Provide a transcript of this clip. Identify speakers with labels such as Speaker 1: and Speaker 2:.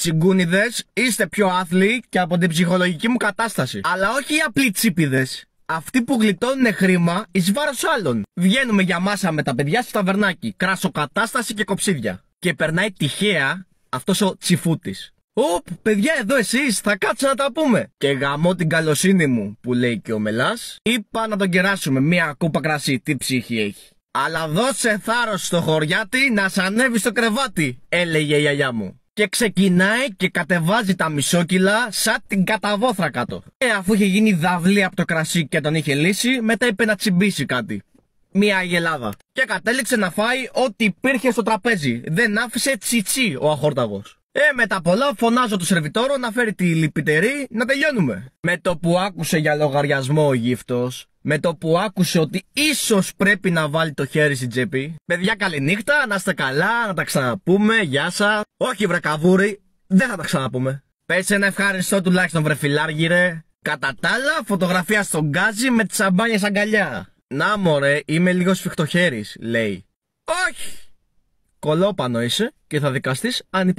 Speaker 1: Τσιγκούνιδες είστε πιο άθλοι και από την ψυχολογική μου κατάσταση. Αλλά όχι οι απλοί τσίπιδες. Αυτοί που γλιτώνουν χρήμα εις βάρος άλλων. Βγαίνουμε για μάσα με τα παιδιά στο ταβερνάκι. Κράσο κατάσταση και κοψίδια. Και περνάει τυχαία αυτός ο τσιφούτης. Οπ, παιδιά εδώ εσείς, θα κάτσω να τα πούμε. Και γαμώ την καλοσύνη μου, που λέει και ο μελάς. Είπα να τον κεράσουμε μία κούπα κρασί, τι ψυχή έχει. Αλλά δώσε θάρρος στο χωριάτι να σ' ανέβει στο κρεβάτι, έλεγε η γιαγιά μου και ξεκινάει και κατεβάζει τα μισόκυλα σαν την καταβόθρα κάτω. Ε, αφού είχε γίνει δαυλή από το κρασί και τον είχε λύσει, μετά είπε να τσιμπήσει κάτι. Μια αγελάδα. Και κατέληξε να φάει ό,τι υπήρχε στο τραπέζι. Δεν άφησε τσιτσί ο αχόρταγος. Ε, μετά πολλά φωνάζω το σερβιτόρο να φέρει τη λυπητερή να τελειώνουμε. Με το που άκουσε για λογαριασμό ο γύφτος, με το που άκουσε ότι ίσως πρέπει να βάλει το χέρι στην τσέπη. Παιδιά καληνύχτα, να είστε καλά, να τα ξαναπούμε, γεια σας. Όχι βρε καβούρι, δεν θα τα ξαναπούμε. Πες ένα ευχαριστώ τουλάχιστον βρε φιλάργι ρε. Κατά τα άλλα, φωτογραφία στον γκάζι με τις αμπάνιες αγκαλιά. Να μωρέ, είμαι λίγο σφιχτοχέρης, λέει. Όχι! Κολόπανο είσαι και θα δικαστείς αν